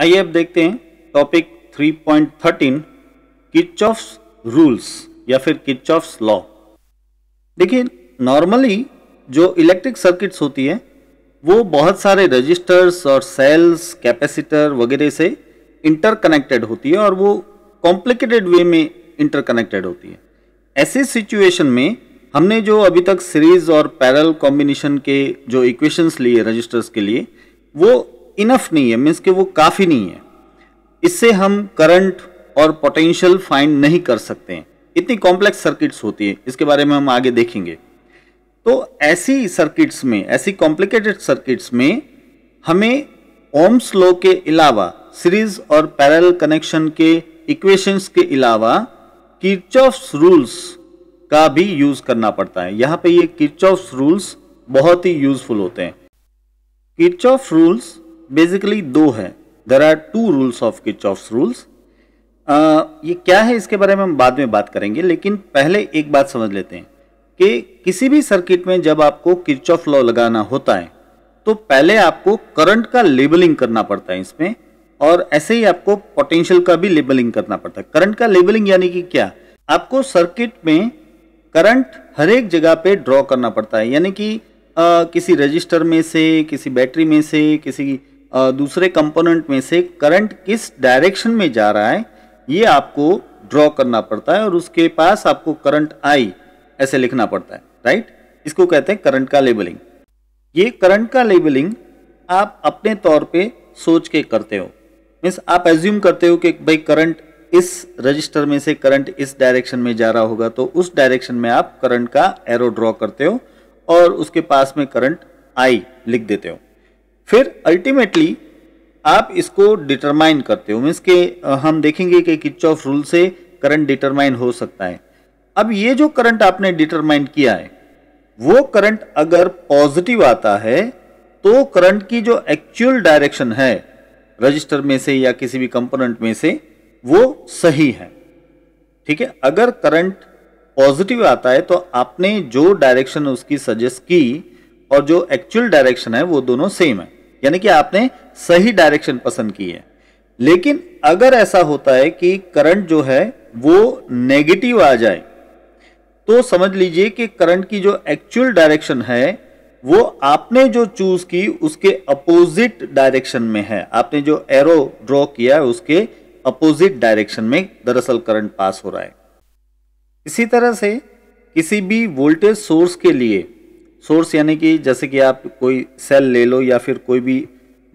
आइए अब देखते हैं topic 3.13 point thirteen Kirchhoff's rules या फिर किचॉफ्स लॉ देखिए नॉर्मली जो इलेक्ट्रिक सर्किट्स होती है वो बहुत सारे रजिस्टर्स और सेल्स कैपेसिटर वगैरह से इंटरकनेक्टेड होती है और वो कॉम्प्लिकेटेड वे में इंटरकनेक्टेड होती है ऐसे सिचुएशन में हमने जो अभी तक सीरीज और पैरल कॉम्बिनेशन के जो इक्वेशंस लिए रजिस्टर्स के लिए वो इनफ नहीं है मीन्स कि वो काफ़ी नहीं है इससे हम करंट और पोटेंशियल फाइंड नहीं कर सकते हैं इतनी कॉम्प्लेक्स सर्किट्स होती है इसके बारे में हम आगे देखेंगे तो ऐसी सर्किट्स में ऐसी कॉम्प्लिकेटेड सर्किट्स में हमें ओम्स लॉ के अलावा सीरीज और पैरेलल कनेक्शन के इक्वेशंस के अलावा किरचॉफ्स रूल्स का भी यूज़ करना पड़ता है यहाँ पे ये किरचॉफ्स रूल्स बहुत ही यूज़फुल होते हैं किरचॉफ रूल्स बेसिकली दो है there are two rules of Kirchhoff's rules ये क्या है इसके बारे में हम बाद में बात करेंगे लेकिन पहले एक बात समझ लेते हैं कि किसी भी सर्किट में जब आपको किच ऑफ लॉ लगाना होता है तो पहले आपको करंट का लेबलिंग करना पड़ता है इसमें और ऐसे ही आपको पोटेंशियल का भी लेबलिंग करना पड़ता है करंट का लेबलिंग यानी कि क्या आपको सर्किट में करंट हर एक जगह पे ड्रॉ करना पड़ता है यानी कि आ, uh, किसी रजिस्टर में से किसी बैटरी में से किसी दूसरे कंपोनेंट में से करंट किस डायरेक्शन में जा रहा है ये आपको ड्रॉ करना पड़ता है और उसके पास आपको करंट आई ऐसे लिखना पड़ता है राइट इसको कहते हैं करंट का लेबलिंग ये करंट का लेबलिंग आप अपने तौर पे सोच के करते हो मीन्स आप एज्यूम करते हो कि भाई करंट इस रजिस्टर में से करंट इस डायरेक्शन में जा रहा होगा तो उस डायरेक्शन में आप करंट का एरो ड्रॉ करते हो और उसके पास में करंट आई लिख देते हो फिर अल्टीमेटली आप इसको डिटरमाइन करते हो मीन्स के हम देखेंगे कि किच ऑफ रूल से करंट डिटरमाइन हो सकता है अब ये जो करंट आपने डिटरमाइन किया है वो करंट अगर पॉजिटिव आता है तो करंट की जो एक्चुअल डायरेक्शन है रजिस्टर में से या किसी भी कंपोनेंट में से वो सही है ठीक है अगर करंट पॉजिटिव आता है तो आपने जो डायरेक्शन उसकी सजेस्ट की और जो एक्चुअल डायरेक्शन है वो दोनों सेम है यानी कि आपने सही डायरेक्शन पसंद की है लेकिन अगर ऐसा होता है कि करंट जो है वो नेगेटिव आ जाए तो समझ लीजिए कि करंट की जो एक्चुअल डायरेक्शन है वो आपने जो चूज की उसके अपोजिट डायरेक्शन में है आपने जो एरो ड्रॉ किया है उसके अपोजिट डायरेक्शन में दरअसल करंट पास हो रहा है इसी तरह से किसी भी वोल्टेज सोर्स के लिए सोर्स यानी कि जैसे कि आप कोई सेल ले लो या फिर कोई भी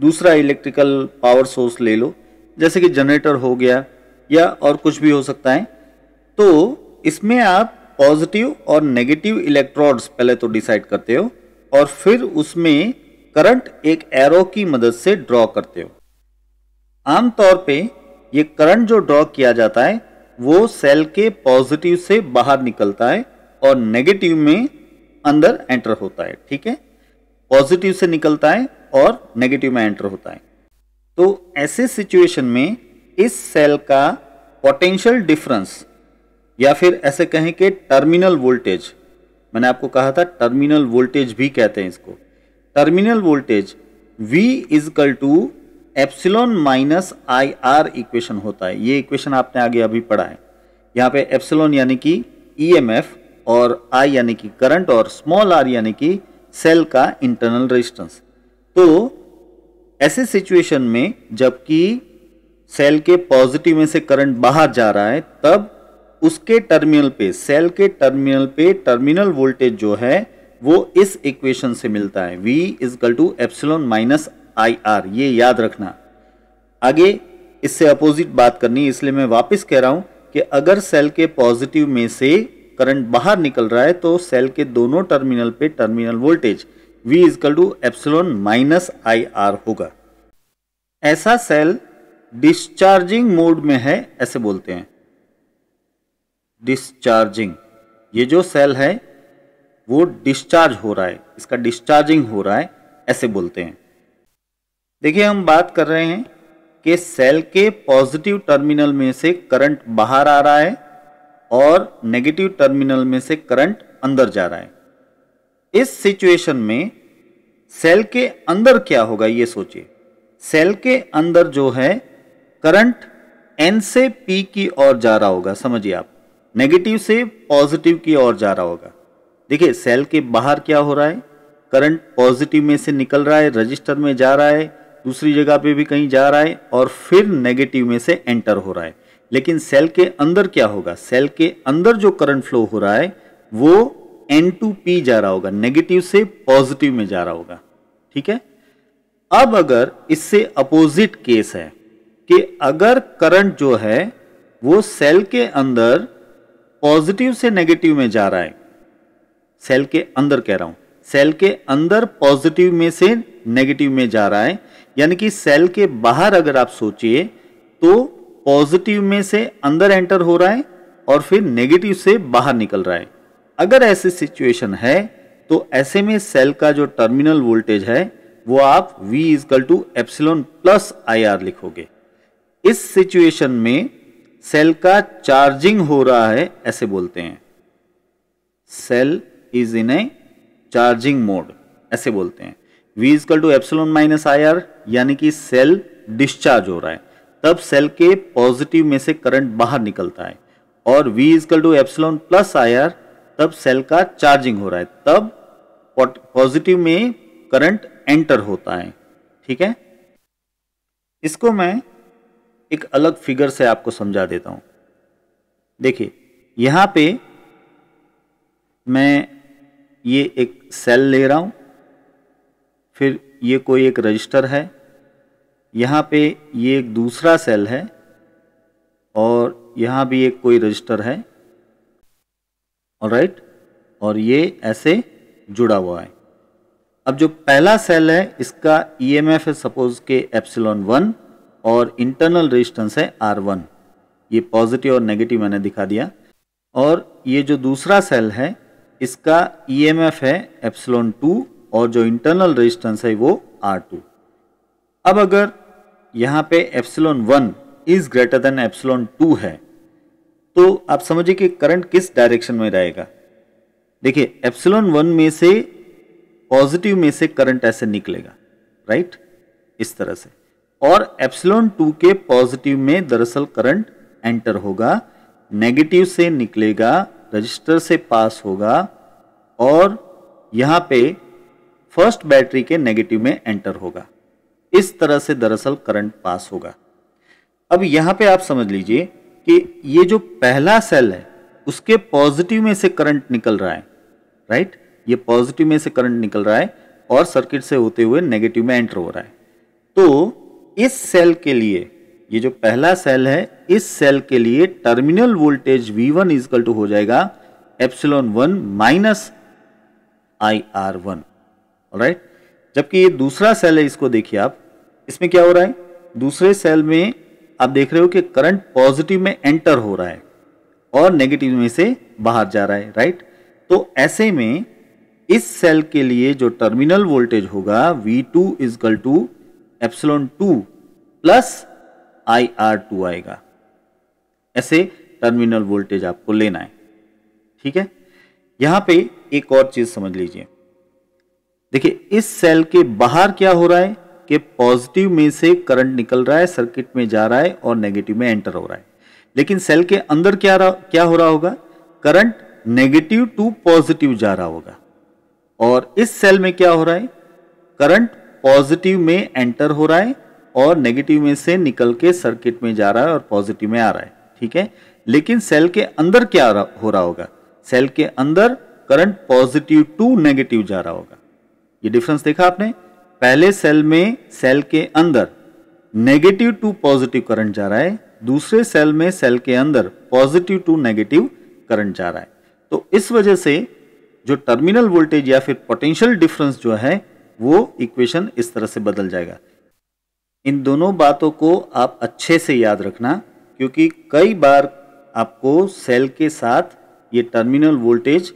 दूसरा इलेक्ट्रिकल पावर सोर्स ले लो जैसे कि जनरेटर हो गया या और कुछ भी हो सकता है तो इसमें आप पॉजिटिव और नेगेटिव इलेक्ट्रोड्स पहले तो डिसाइड करते हो और फिर उसमें करंट एक एरो की मदद से ड्रॉ करते हो आमतौर पे ये करंट जो ड्रॉ किया जाता है वो सेल के पॉजिटिव से बाहर निकलता है और नेगेटिव में अंदर एंटर होता है ठीक है पॉजिटिव से निकलता है और नेगेटिव में एंटर होता है तो ऐसे सिचुएशन में इस सेल का पोटेंशियल डिफरेंस या फिर ऐसे कहें कि टर्मिनल वोल्टेज मैंने आपको कहा था टर्मिनल वोल्टेज भी कहते हैं इसको terminal voltage V equal to epsilon minus I R equation होता है ये इक्वेशन आपने आगे अभी पढ़ा है यहाँ पे एप्सिलॉन यानी कि ई एम एफ और आई यानी कि करंट और स्मॉल आर यानी कि सेल का इंटरनल रेजिस्टेंस तो ऐसे सिचुएशन में जबकि सेल के पॉजिटिव में से करंट बाहर जा रहा है तब उसके टर्मिनल पे सेल के टर्मिनल पे टर्मिनल वोल्टेज जो है वो इस इक्वेशन से मिलता है V equal to epsilon minus I R ये याद रखना आगे इससे अपोजिट बात करनी इसलिए मैं वापस कह रहा हूं कि अगर सेल के पॉजिटिव में से करंट बाहर निकल रहा है तो सेल के दोनों टर्मिनल पे terminal voltage V equal to epsilon minus I R होगा ऐसा सेल डिस्चार्जिंग मोड में है ऐसे बोलते हैं डिस्चार्जिंग ये जो सेल है वो डिस्चार्ज हो रहा है इसका डिस्चार्जिंग हो रहा है ऐसे बोलते हैं देखिए हम बात कर रहे हैं कि सेल के पॉजिटिव टर्मिनल में से करंट बाहर आ रहा है और नेगेटिव टर्मिनल में से करंट अंदर जा रहा है इस सिचुएशन में सेल के अंदर क्या होगा ये सोचिए सेल के अंदर जो है करंट एन से पी की ओर जा रहा होगा समझिए आप नेगेटिव से पॉजिटिव की ओर जा रहा होगा देखिए सेल के बाहर क्या हो रहा है करंट पॉजिटिव में से निकल रहा है रजिस्टर में जा रहा है दूसरी जगह पे भी कहीं जा रहा है और फिर नेगेटिव में से एंटर हो रहा है लेकिन सेल के अंदर क्या होगा सेल के अंदर जो करंट फ्लो हो रहा है वो एन टू पी जा रहा होगा नेगेटिव से पॉजिटिव में जा रहा होगा ठीक है अब अगर इससे अपोजिट केस है कि अगर करंट जो है वो सेल के अंदर पॉजिटिव से नेगेटिव में जा रहा है सेल के अंदर कह रहा हूं सेल के अंदर पॉजिटिव में से नेगेटिव में जा रहा है यानी कि सेल के बाहर अगर आप सोचिए तो पॉजिटिव में से अंदर एंटर हो रहा है और फिर नेगेटिव से बाहर निकल रहा है अगर ऐसी सिचुएशन है तो ऐसे में सेल का जो टर्मिनल वोल्टेज है वो आप V equal to epsilon plus I लिखोगे इस सिचुएशन में सेल का चार्जिंग हो रहा है ऐसे बोलते हैं cell is in a charging mode ऐसे बोलते हैं V equal to epsilon minus I यानी कि सेल डिस्चार्ज हो रहा है तब सेल के पॉजिटिव में से करंट बाहर निकलता है और V equal to epsilon plus I R तब सेल का चार्जिंग हो रहा है तब पॉजिटिव में करंट एंटर होता है ठीक है इसको मैं एक अलग फिगर से आपको समझा देता हूं देखिए यहां पे मैं ये एक सेल ले रहा हूं फिर ये कोई एक रजिस्टर है यहाँ पे ये एक दूसरा सेल है और यहाँ भी एक कोई रजिस्टर है राइट और ये ऐसे जुड़ा हुआ है अब जो पहला सेल है इसका ईएमएफ e है सपोज के एप्सिलॉन वन और इंटरनल रेजिस्टेंस है आर वन ये पॉजिटिव और नेगेटिव मैंने दिखा दिया और ये जो दूसरा सेल है इसका ईएमएफ e है एप्सिलॉन टू और जो इंटरनल रेजिस्टेंस है वो आर टू अब अगर यहाँ पे epsilon one is greater than epsilon two है तो आप समझिए कि करंट किस डायरेक्शन में रहेगा देखिए एप्सिलोन वन में से पॉजिटिव में से करंट ऐसे निकलेगा राइट इस तरह से और एप्सिलोन टू के पॉजिटिव में दरअसल करंट एंटर होगा नेगेटिव से निकलेगा रजिस्टर से पास होगा और यहाँ पे फर्स्ट बैटरी के नेगेटिव में एंटर होगा इस तरह से दरअसल करंट पास होगा अब यहां पे आप समझ लीजिए कि ये जो पहला सेल है उसके पॉजिटिव में से करंट निकल रहा है राइट ये पॉजिटिव में से करंट निकल रहा है और सर्किट से होते हुए नेगेटिव में एंटर हो रहा है तो इस सेल के लिए ये जो पहला सेल है इस सेल के लिए terminal voltage V one equal to हो जाएगा epsilon one minus I R one right जबकि ये दूसरा सेल है इसको देखिए आप इसमें क्या हो रहा है दूसरे सेल में आप देख रहे हो कि करंट पॉजिटिव में एंटर हो रहा है और नेगेटिव में से बाहर जा रहा है राइट तो ऐसे में इस सेल के लिए जो टर्मिनल वोल्टेज होगा V2 two equal to epsilon two plus I R two आएगा ऐसे टर्मिनल वोल्टेज आपको लेना है ठीक है यहां पे एक और चीज समझ लीजिए देखिए इस सेल के बाहर क्या हो रहा है कि पॉजिटिव में से करंट निकल रहा है सर्किट में जा रहा है और नेगेटिव में एंटर हो रहा है लेकिन सेल के अंदर क्या रह, क्या हो रहा होगा करंट नेगेटिव टू पॉजिटिव जा रहा होगा और इस सेल में क्या हो रहा है करंट पॉजिटिव में एंटर हो रहा है और नेगेटिव में से निकल के सर्किट में जा रहा है और पॉजिटिव में आ रहा है ठीक है लेकिन सेल के अंदर क्या हो रहा होगा सेल के अंदर करंट पॉजिटिव टू नेगेटिव जा रहा होगा ये डिफरेंस देखा आपने पहले सेल में सेल के अंदर नेगेटिव टू पॉजिटिव करंट जा रहा है दूसरे सेल में सेल के अंदर पॉजिटिव टू नेगेटिव करंट जा रहा है तो इस वजह से जो टर्मिनल वोल्टेज या फिर पोटेंशियल डिफरेंस जो है वो इक्वेशन इस तरह से बदल जाएगा इन दोनों बातों को आप अच्छे से याद रखना क्योंकि कई बार आपको सेल के साथ ये टर्मिनल वोल्टेज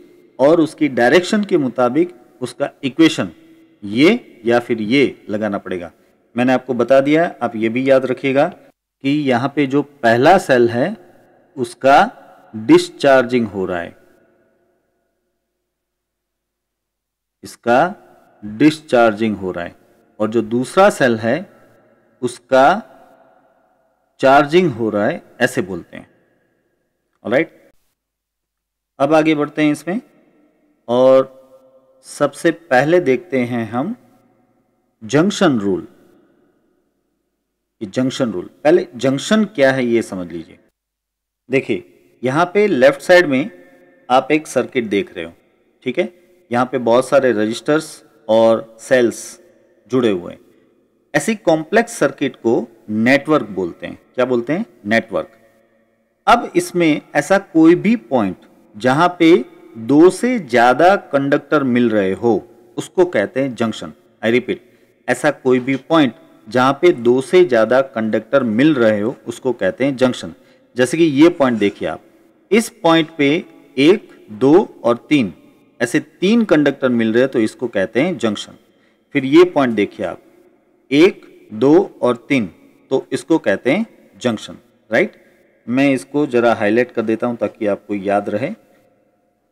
और उसकी डायरेक्शन के मुताबिक उसका इक्वेशन ये या फिर ये लगाना पड़ेगा मैंने आपको बता दिया आप ये भी याद रखिएगा कि यहाँ पे जो पहला सेल है उसका डिस्चार्जिंग हो रहा है इसका डिस्चार्जिंग हो रहा है और जो दूसरा सेल है उसका चार्जिंग हो रहा है ऐसे बोलते हैं राइट अब आगे बढ़ते हैं इसमें और सबसे पहले देखते हैं हम जंक्शन रूल जंक्शन रूल पहले जंक्शन क्या है ये समझ लीजिए देखिए यहां पे लेफ्ट साइड में आप एक सर्किट देख रहे हो ठीक है यहां पे बहुत सारे रजिस्टर्स और सेल्स जुड़े हुए हैं ऐसी कॉम्प्लेक्स सर्किट को नेटवर्क बोलते हैं क्या बोलते हैं नेटवर्क अब इसमें ऐसा कोई भी पॉइंट जहां पे दो से ज़्यादा कंडक्टर मिल रहे हो उसको कहते हैं जंक्शन आई रिपीट ऐसा कोई भी पॉइंट जहाँ पे दो से ज़्यादा कंडक्टर मिल रहे हो उसको कहते हैं जंक्शन जैसे कि ये पॉइंट देखिए आप इस पॉइंट पे एक दो और तीन ऐसे तीन कंडक्टर मिल रहे हैं तो इसको कहते हैं जंक्शन फिर ये पॉइंट देखिए आप एक दो और तीन तो इसको कहते हैं जंक्शन राइट मैं इसको ज़रा हाईलाइट कर देता हूँ ताकि आपको याद रहे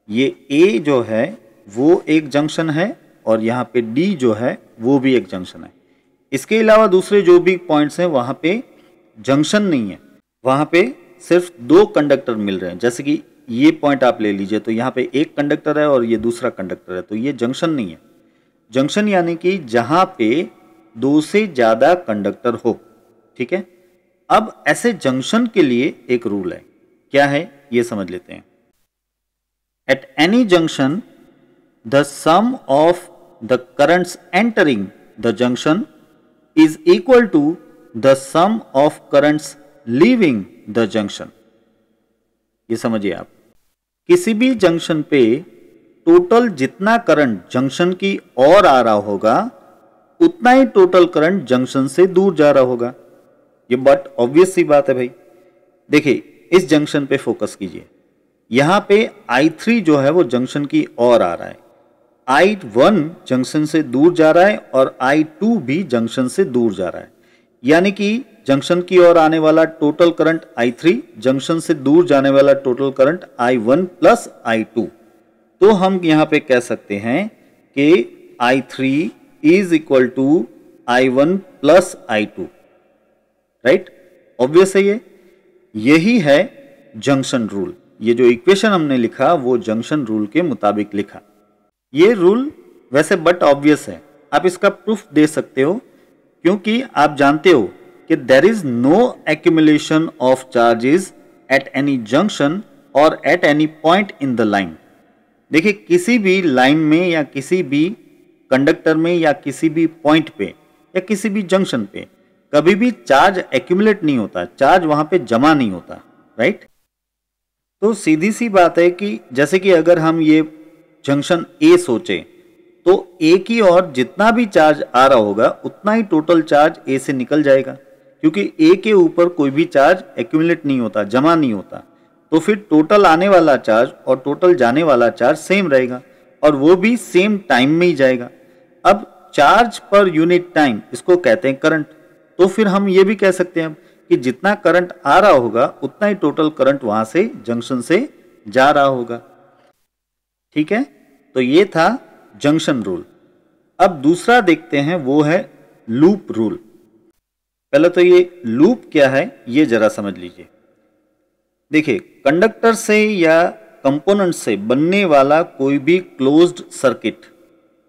ये ए जो है वो एक जंक्शन है और यहाँ पे डी जो है वो भी एक जंक्शन है इसके अलावा दूसरे जो भी पॉइंट्स हैं वहाँ पे जंक्शन नहीं है वहाँ पे सिर्फ दो कंडक्टर मिल रहे हैं जैसे कि ये पॉइंट आप ले लीजिए तो यहाँ पे एक कंडक्टर है और ये दूसरा कंडक्टर है तो ये जंक्शन नहीं है जंक्शन यानी कि जहाँ पे दो से ज़्यादा कंडक्टर हो ठीक है अब ऐसे जंक्शन के लिए एक रूल है क्या है ये समझ लेते हैं At any junction, the sum of the currents entering the junction is equal to the sum of currents leaving the junction. ye समझिए aap kisi bhi junction pe total jitna current junction ki aur aa raha hoga utna hi total current junction se dur ja raha hoga ye but obvious si baat hai bhai dekhiye इस junction पे focus कीजिए यहां पे I3 जो है वो junction की ओर आ रहा है I1 जंक्शन से दूर जा रहा है और I2 भी जंक्शन से दूर जा रहा है यानी कि जंक्शन की ओर आने वाला टोटल करंट I3 जंक्शन से दूर जाने वाला टोटल करंट I1 प्लस आई तो हम यहां पे कह सकते हैं कि I3 is equal to I one plus I two right obvious है ये यही है जंक्शन रूल ये जो इक्वेशन हमने लिखा वो जंक्शन रूल के मुताबिक लिखा ये रूल वैसे बट ऑब्वियस है आप इसका प्रूफ दे सकते हो क्योंकि आप जानते हो कि there is no accumulation of charges at any junction और at any point in the line देखिए किसी भी लाइन में या किसी भी कंडक्टर में या किसी भी पॉइंट पे या किसी भी जंक्शन पे कभी भी चार्ज एक्यूमुलेट नहीं होता चार्ज वहां पे जमा नहीं होता राइट तो सीधी सी बात है कि जैसे कि अगर हम ये जंक्शन ए सोचे तो ए की ओर जितना भी चार्ज आ रहा होगा उतना ही टोटल चार्ज ए से निकल जाएगा क्योंकि ए के ऊपर कोई भी चार्ज एक्यूमुलेट नहीं होता जमा नहीं होता तो फिर टोटल आने वाला चार्ज और टोटल जाने वाला चार्ज सेम रहेगा और वो भी सेम टाइम में ही जाएगा अब चार्ज पर यूनिट टाइम इसको कहते हैं करंट तो फिर हम ये भी कह सकते हैं कि जितना करंट आ रहा होगा उतना ही टोटल करंट वहां से जंक्शन से जा रहा होगा ठीक है तो ये था जंक्शन रूल अब दूसरा देखते हैं वो है लूप रूल पहले तो ये लूप क्या है ये जरा समझ लीजिए देखिए कंडक्टर से या कंपोनेंट से बनने वाला कोई भी क्लोज्ड सर्किट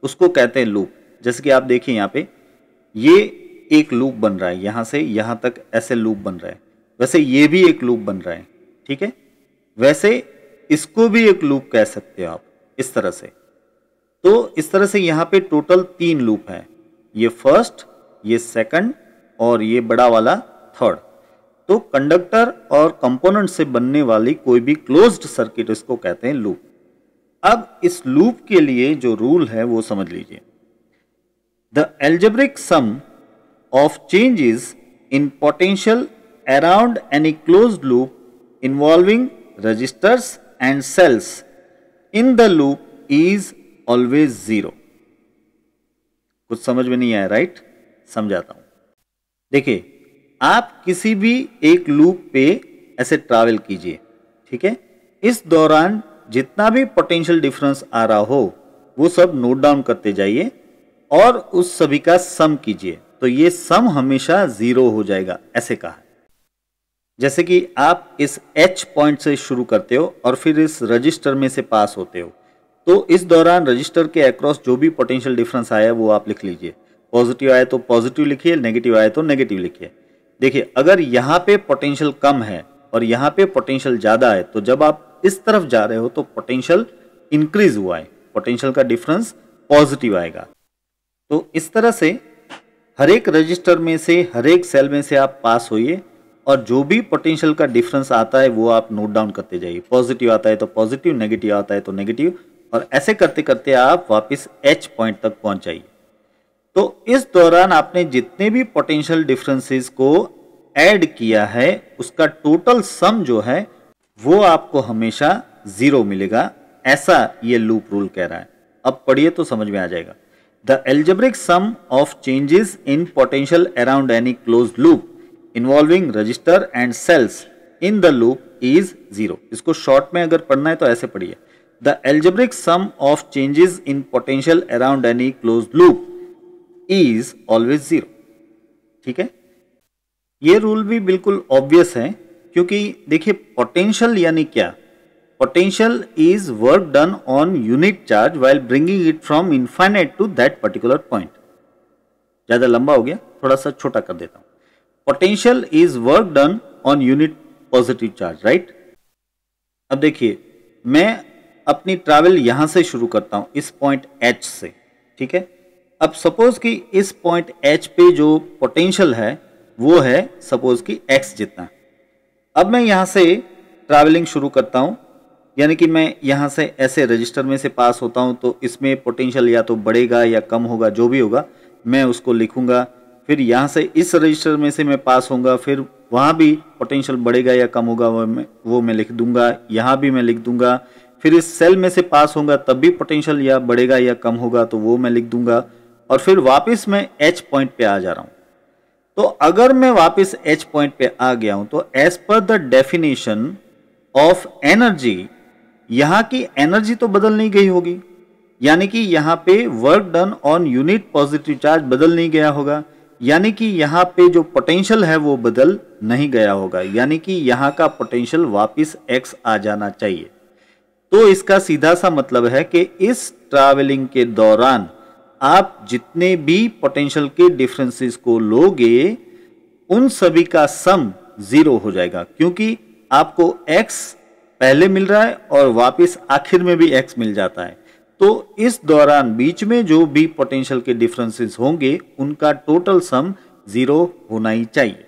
उसको कहते हैं लूप जैसे कि आप देखिए यहां पे ये एक लूप बन रहा है यहाँ से यहाँ तक ऐसे लूप बन रहा है वैसे ये भी एक लूप बन रहा है ठीक है वैसे इसको भी एक लूप कह सकते हो आप इस तरह से तो इस तरह से यहाँ पे टोटल तीन लूप है ये फर्स्ट ये सेकंड और ये बड़ा वाला थर्ड तो कंडक्टर और कंपोनेंट से बनने वाली कोई भी क्लोज्ड सर्किट इसको कहते हैं लूप अब इस लूप के लिए जो रूल है वो समझ लीजिए the algebraic sum of changes in potential around any closed loop involving registers and cells in the loop is always zero. कुछ समझ में नहीं आया राइट समझाता हूं देखिए आप किसी भी एक लूप पे ऐसे ट्रैवल कीजिए ठीक है इस दौरान जितना भी पोटेंशियल डिफरेंस आ रहा हो वो सब नोट डाउन करते जाइए और उस सभी का सम कीजिए तो ये सम हमेशा जीरो हो जाएगा ऐसे कहा जैसे कि आप इस एच पॉइंट से शुरू करते हो और फिर इस रजिस्टर में से पास होते हो तो इस दौरान रजिस्टर के अक्रॉस जो भी पोटेंशियल डिफरेंस आया है वो आप लिख लीजिए पॉजिटिव आए तो पॉजिटिव लिखिए नेगेटिव आए तो नेगेटिव लिखिए देखिए अगर यहाँ पे पोटेंशियल कम है और यहाँ पे पोटेंशियल ज़्यादा है तो जब आप इस तरफ जा रहे हो तो पोटेंशियल इंक्रीज हुआ है पोटेंशियल का डिफरेंस पॉजिटिव आएगा तो इस तरह से हरेक रजिस्टर में से हर एक सेल में से आप पास होइए और जो भी पोटेंशियल का डिफरेंस आता है वो आप नोट डाउन करते जाइए पॉजिटिव आता है तो पॉजिटिव नेगेटिव आता है तो नेगेटिव और ऐसे करते करते आप वापस एच पॉइंट तक पहुंच जाइए तो इस दौरान आपने जितने भी पोटेंशियल डिफरेंसेस को ऐड किया है उसका टोटल सम जो है वो आपको हमेशा ज़ीरो मिलेगा ऐसा ये लूप रूल कह रहा है अब पढ़िए तो समझ में आ जाएगा The algebraic sum of changes in potential around any closed loop involving register and cells in the loop is zero. इसको शॉर्ट में अगर पढ़ना है तो ऐसे पढ़िए the algebraic sum of changes in potential around any close loop is always zero ठीक है ये रूल भी बिल्कुल ऑब्वियस है क्योंकि देखिए पोटेंशियल यानी क्या potential is work done on unit charge while bringing it from infinite to that particular point. ज़्यादा लंबा हो गया थोड़ा सा छोटा कर देता हूं potential is work done on unit positive charge right अब देखिए मैं अपनी ट्रैवल यहां से शुरू करता हूं इस पॉइंट एच से ठीक है अब सपोज कि इस पॉइंट एच पे जो पोटेंशियल है वो है सपोज कि एक्स जितना अब मैं यहां से ट्रैवलिंग शुरू करता हूं यानी कि मैं यहाँ से ऐसे रजिस्टर में से पास होता हूँ तो इसमें पोटेंशियल या तो बढ़ेगा या कम होगा जो भी होगा मैं उसको लिखूँगा फिर यहाँ से इस रजिस्टर में से मैं पास होऊंगा फिर वहाँ भी पोटेंशियल बढ़ेगा या कम होगा वो मैं वो मैं लिख दूंगा यहाँ भी मैं लिख दूंगा फिर इस सेल में से पास होगा तब भी पोटेंशियल या बढ़ेगा या कम होगा तो वो मैं लिख दूंगा और फिर वापस मैं एच पॉइंट पे आ जा रहा हूँ तो अगर मैं वापस एच पॉइंट पे आ गया हूँ तो as per the definition of energy यहाँ की एनर्जी तो बदल नहीं गई होगी यानी कि यहाँ पे work done on unit positive charge बदल नहीं गया होगा यानी कि यहाँ पे जो पोटेंशियल है वो बदल नहीं गया होगा यानी कि यहाँ का पोटेंशियल वापस एक्स आ जाना चाहिए तो इसका सीधा सा मतलब है कि इस ट्रैवलिंग के दौरान आप जितने भी पोटेंशियल के डिफरेंसेस को लोगे उन सभी का सम जीरो हो जाएगा क्योंकि आपको एक्स पहले मिल रहा है और वापस आखिर में भी एक्स मिल जाता है तो इस दौरान बीच में जो भी पोटेंशियल के डिफरेंसेस होंगे उनका टोटल सम जीरो होना ही चाहिए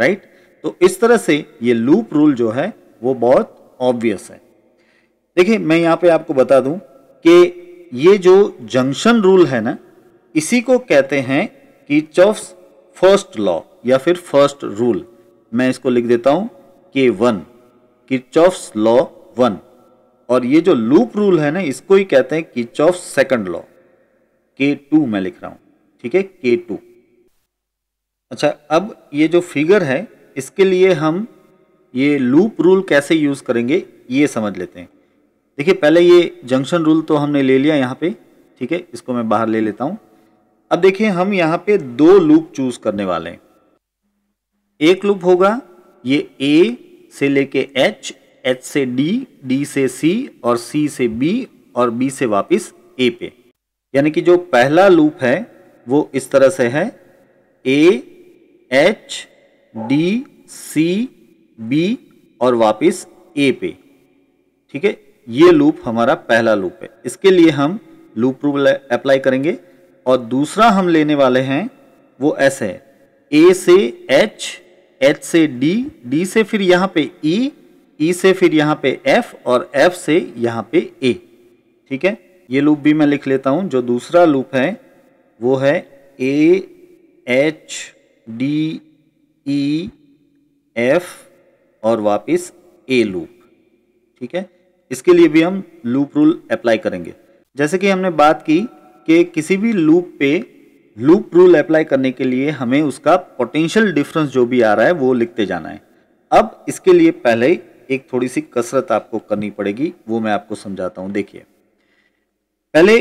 राइट तो इस तरह से ये लूप रूल जो है वो बहुत ऑब्वियस है देखिए मैं यहाँ पे आपको बता दूं कि ये जो जंक्शन रूल है ना इसी को कहते हैं कि चौफ्स फर्स्ट लॉ या फिर फर्स्ट रूल मैं इसको लिख देता हूँ के वन किचॉफ्स लॉ वन और ये जो लूप रूल है ना इसको ही कहते हैं किचॉफ सेकंड लॉ के टू मैं लिख रहा हूं ठीक है के टू अच्छा अब ये जो फिगर है इसके लिए हम ये लूप रूल कैसे यूज़ करेंगे ये समझ लेते हैं देखिए पहले ये जंक्शन रूल तो हमने ले लिया यहाँ पे ठीक है इसको मैं बाहर ले लेता हूँ अब देखिए हम यहाँ पे दो लूप चूज़ करने वाले हैं एक लूप होगा ये ए से लेके एच एच से डी डी से सी और सी से बी और बी से वापस ए पे यानी कि जो पहला लूप है वो इस तरह से है A H D C B और वापस ए पे ठीक है ये लूप हमारा पहला लूप है इसके लिए हम लूप रूप अप्लाई करेंगे और दूसरा हम लेने वाले हैं वो ऐसे है ए से एच एच से डी डी से फिर यहाँ पे ई e, ई e से फिर यहाँ पे एफ और एफ से यहाँ पे ए ठीक है ये लूप भी मैं लिख लेता हूँ जो दूसरा लूप है वो है A H D E F और वापस ए लूप ठीक है इसके लिए भी हम लूप रूल अप्लाई करेंगे जैसे कि हमने बात की कि किसी भी लूप पे लूप रूल अप्लाई करने के लिए हमें उसका पोटेंशियल डिफरेंस जो भी आ रहा है वो लिखते जाना है अब इसके लिए पहले एक थोड़ी सी कसरत आपको करनी पड़ेगी वो मैं आपको समझाता हूँ देखिए पहले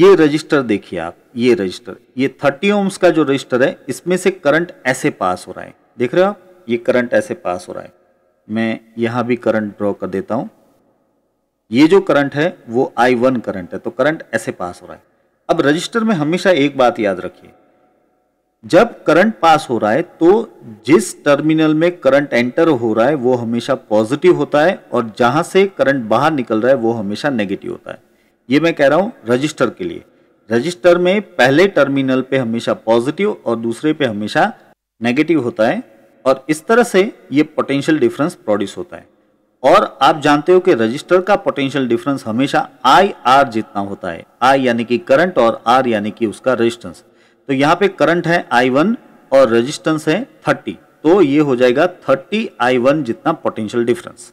ये रजिस्टर देखिए आप ये रजिस्टर ये थर्टी ओम्स का जो रजिस्टर है इसमें से करंट ऐसे पास हो रहा है देख रहे हो आप ये करंट ऐसे पास हो रहा है मैं यहाँ भी करंट ड्रॉ कर देता हूँ ये जो करंट है वो आई वन करंट है तो करंट ऐसे पास हो रहा है अब रजिस्टर में हमेशा एक बात याद रखिए जब करंट पास हो रहा है तो जिस टर्मिनल में करंट एंटर हो रहा है वो हमेशा पॉजिटिव होता है और जहां से करंट बाहर निकल रहा है वो हमेशा नेगेटिव होता है ये मैं कह रहा हूँ रजिस्टर के लिए रजिस्टर में पहले टर्मिनल पे हमेशा पॉजिटिव और दूसरे पे हमेशा नेगेटिव होता है और इस तरह से ये पोटेंशियल डिफरेंस प्रोड्यूस होता है और आप जानते हो कि रजिस्टर का पोटेंशियल डिफरेंस हमेशा आई आर जितना होता है आई यानी कि करंट और आर यानी कि उसका रजिस्टेंस तो यहाँ पे करंट है आई वन और रजिस्टेंस है थर्टी तो ये हो जाएगा थर्टी आई वन जितना पोटेंशियल डिफरेंस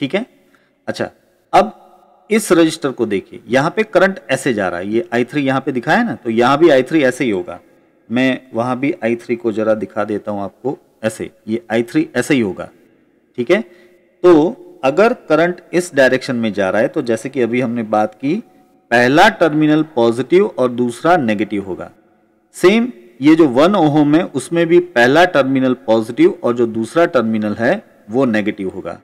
ठीक है अच्छा अब इस रजिस्टर को देखिए यहाँ पे करंट ऐसे जा रहा है ये आई थ्री यहाँ पे दिखाया है ना तो यहाँ भी आई थ्री ऐसे ही होगा मैं वहाँ भी आई थ्री को जरा दिखा देता हूँ आपको ऐसे ये आई थ्री ऐसे ही होगा ठीक है तो अगर करंट इस डायरेक्शन में जा रहा है तो जैसे कि अभी हमने बात की पहला टर्मिनल पॉजिटिव और दूसरा नेगेटिव होगा सेम ये जो वन ओहम है उसमें भी पहला टर्मिनल पॉजिटिव और जो दूसरा टर्मिनल है वो नेगेटिव होगा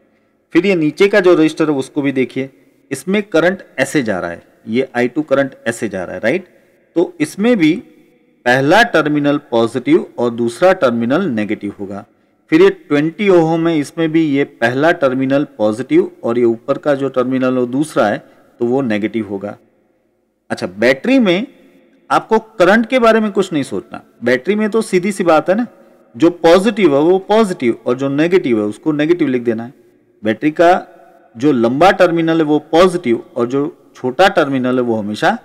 फिर ये नीचे का जो रजिस्टर है उसको भी देखिए इसमें करंट ऐसे जा रहा है ये आई टू करंट ऐसे जा रहा है राइट तो इसमें भी पहला टर्मिनल पॉजिटिव और दूसरा टर्मिनल नेगेटिव होगा फिर ये 20 ओहम है इसमें भी ये पहला टर्मिनल पॉजिटिव और ये ऊपर का जो टर्मिनल हो दूसरा है तो वो नेगेटिव होगा अच्छा बैटरी में आपको करंट के बारे में कुछ नहीं सोचना बैटरी में तो सीधी सी बात है ना जो पॉजिटिव है वो पॉजिटिव और जो नेगेटिव है उसको नेगेटिव लिख देना है बैटरी का जो लंबा टर्मिनल है वो पॉजिटिव और जो छोटा टर्मिनल है वो हमेशा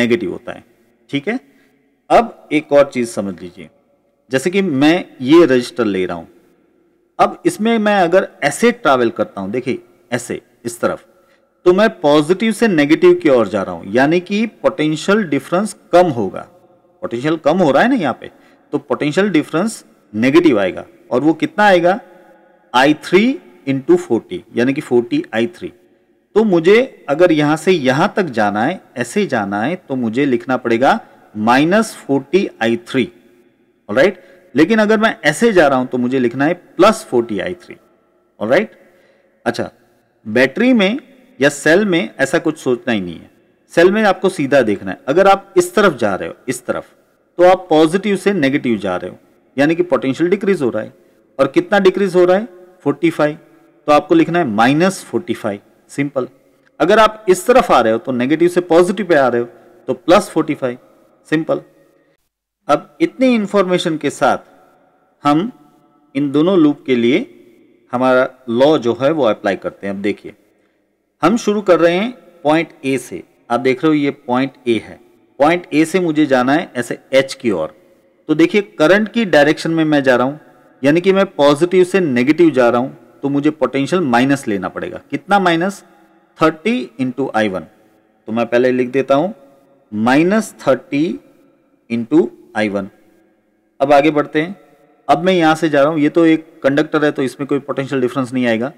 नेगेटिव होता है ठीक है अब एक और चीज़ समझ लीजिए जैसे कि मैं ये रजिस्टर ले रहा हूँ अब इसमें मैं अगर ऐसे ट्रैवल करता हूं देखिए ऐसे इस तरफ तो मैं पॉजिटिव से नेगेटिव की ओर जा रहा हूं यानी कि पोटेंशियल डिफरेंस कम होगा पोटेंशियल कम हो रहा है ना यहाँ पे तो पोटेंशियल डिफरेंस नेगेटिव आएगा और वो कितना आएगा आई थ्री इंटू फोर्टी यानी कि फोर्टी आई थ्री तो मुझे अगर यहां से यहां तक जाना है ऐसे जाना है तो मुझे लिखना पड़ेगा minus forty I three right लेकिन अगर मैं ऐसे जा रहा हूं तो मुझे लिखना है प्लस फोर्टी आई थ्री और राइट अच्छा बैटरी में या सेल में ऐसा कुछ सोचना ही नहीं है सेल में आपको सीधा देखना है अगर आप इस तरफ जा रहे हो इस तरफ तो आप पॉजिटिव से नेगेटिव जा रहे हो यानी कि पोटेंशियल डिक्रीज हो रहा है और कितना डिक्रीज हो रहा है फाइव तो आपको लिखना है माइनस फोर्टी सिंपल अगर आप इस तरफ आ रहे हो तो नेगेटिव से पॉजिटिव पे आ रहे हो तो प्लस फोर्टी फाइव सिंपल अब इतनी इन्फॉर्मेशन के साथ हम इन दोनों लूप के लिए हमारा लॉ जो है वो अप्लाई करते हैं अब देखिए हम शुरू कर रहे हैं पॉइंट ए से आप देख रहे हो ये पॉइंट ए है पॉइंट ए से मुझे जाना है ऐसे एच की ओर तो देखिए करंट की डायरेक्शन में मैं जा रहा हूँ यानी कि मैं पॉजिटिव से नेगेटिव जा रहा हूँ तो मुझे पोटेंशियल माइनस लेना पड़ेगा कितना minus thirty into I one तो मैं पहले लिख देता हूँ minus thirty into I one अब आगे बढ़ते हैं अब मैं यहाँ से जा रहा हूँ ये तो एक कंडक्टर है तो इसमें कोई पोटेंशियल डिफरेंस नहीं आएगा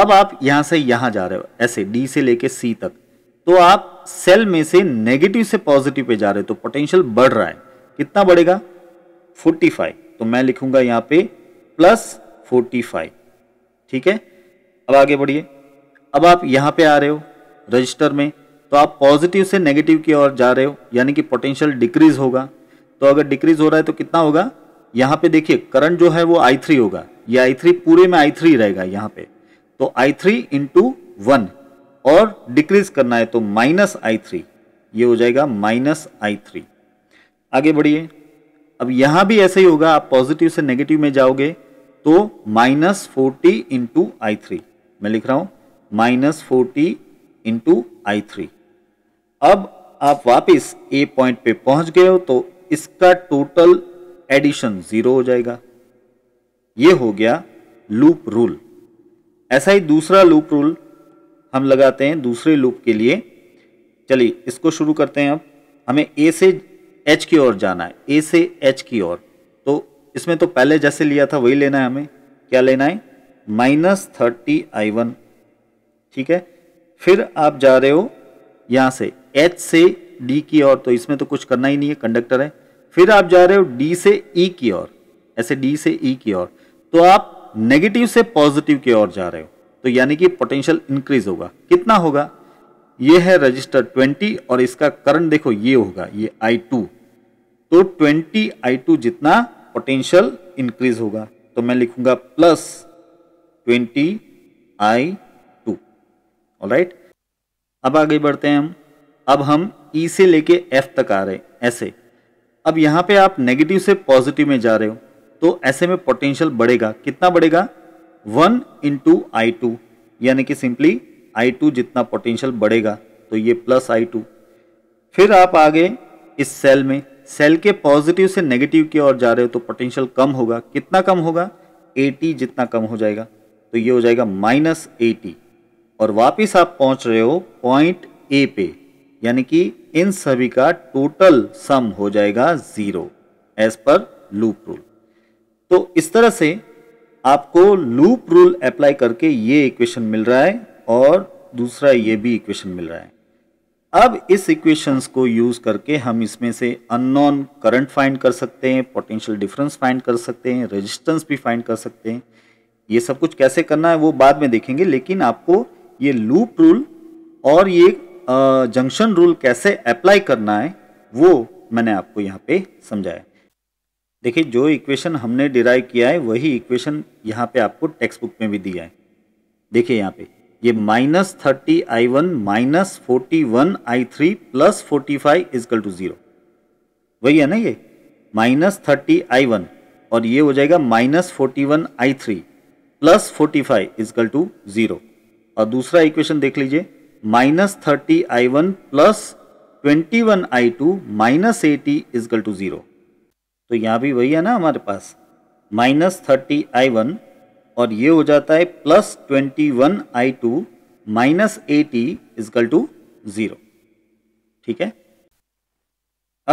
अब आप यहाँ से यहाँ जा रहे हो ऐसे डी से लेके सी तक तो आप सेल में से नेगेटिव से पॉजिटिव पे जा रहे हो तो पोटेंशियल बढ़ रहा है कितना बढ़ेगा 45 तो मैं लिखूंगा यहाँ पे प्लस 45 ठीक है अब आगे बढ़िए अब आप यहाँ पे आ रहे हो रजिस्टर में तो आप पॉजिटिव से नेगेटिव की ओर जा रहे हो यानी कि पोटेंशियल डिक्रीज होगा तो अगर डिक्रीज हो रहा है तो कितना होगा यहाँ पे देखिए करंट जो है वो आई थ्री होगा ये आई थ्री पूरे में आई थ्री रहेगा यहाँ पे तो आई थ्री इंटू वन और डिक्रीज करना है तो माइनस आई थ्री ये हो जाएगा माइनस आई थ्री आगे बढ़िए अब यहाँ भी ऐसे ही होगा आप पॉजिटिव से नेगेटिव में जाओगे तो minus forty into I three मैं लिख रहा हूँ minus forty into I three अब आप वापस ए पॉइंट पे पहुंच गए हो तो इसका टोटल एडिशन जीरो हो जाएगा ये हो गया लूप रूल ऐसा ही दूसरा लूप रूल हम लगाते हैं दूसरे लूप के लिए चलिए इसको शुरू करते हैं अब हमें ए से एच की ओर जाना है ए से एच की ओर तो इसमें तो पहले जैसे लिया था वही लेना है हमें क्या लेना है माइनस थर्टी आई वन ठीक है फिर आप जा रहे हो यहाँ से एच से डी की ओर तो इसमें तो कुछ करना ही नहीं है कंडक्टर है फिर आप जा रहे हो डी से ई e की ओर ऐसे डी से ई e की ओर तो आप नेगेटिव से पॉजिटिव की ओर जा रहे हो तो यानी कि पोटेंशियल इंक्रीज होगा कितना होगा ये है रजिस्टर 20 और इसका करंट देखो ये होगा ये I2 तो 20 I2 जितना पोटेंशियल इंक्रीज होगा तो मैं लिखूंगा प्लस 20 I2 ऑलराइट अब आगे बढ़ते हैं हम अब हम ई e से लेके एफ तक आ रहे हैं ऐसे अब यहाँ पे आप नेगेटिव से पॉजिटिव में जा रहे हो तो ऐसे में पोटेंशियल बढ़ेगा कितना बढ़ेगा वन इंटू आई टू यानी कि सिंपली आई टू जितना पोटेंशियल बढ़ेगा तो ये प्लस आई टू फिर आप आगे इस सेल में सेल के पॉजिटिव से नेगेटिव की ओर जा रहे हो तो पोटेंशियल कम होगा कितना कम होगा एटी जितना कम हो जाएगा तो ये हो जाएगा माइनस एटी और वापिस आप पहुंच रहे हो पॉइंट ए पे यानी कि इन सभी का टोटल सम हो जाएगा zero as per loop rule तो इस तरह से आपको लूप रूल अप्लाई करके ये इक्वेशन मिल रहा है और दूसरा ये भी इक्वेशन मिल रहा है अब इस इक्वेशंस को यूज़ करके हम इसमें से अननोन करंट फाइंड कर सकते हैं पोटेंशियल डिफरेंस फाइंड कर सकते हैं रेजिस्टेंस भी फाइंड कर सकते हैं ये सब कुछ कैसे करना है वो बाद में देखेंगे लेकिन आपको ये लूप रूल और ये जंक्शन रूल कैसे अप्लाई करना है वो मैंने आपको यहाँ पे समझाया देखिए जो इक्वेशन हमने डिराइव किया है वही इक्वेशन यहाँ पे आपको टेक्स्ट बुक में भी दिया है देखिए यहाँ पे ये minus thirty I one minus forty one I three plus forty five equal to zero वही है ना ये माइनस थर्टी आई वन और ये हो जाएगा minus forty one I three plus forty five equal to zero और दूसरा इक्वेशन देख लीजिए minus thirty I one plus twenty one I two minus eighty equal to zero तो यहाँ भी वही है ना हमारे पास माइनस थर्टी आई वन और ये हो जाता है plus twenty one I two minus eighty equal to zero ठीक है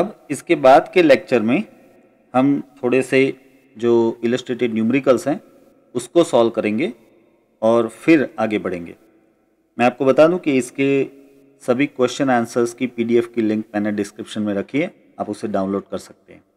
अब इसके बाद के लेक्चर में हम थोड़े से जो इलस्ट्रेटेड न्यूमरिकल्स हैं उसको सॉल्व करेंगे और फिर आगे बढ़ेंगे मैं आपको बता दूं कि इसके सभी क्वेश्चन आंसर्स की पीडीएफ की लिंक मैंने डिस्क्रिप्शन में रखी है आप उसे डाउनलोड कर सकते हैं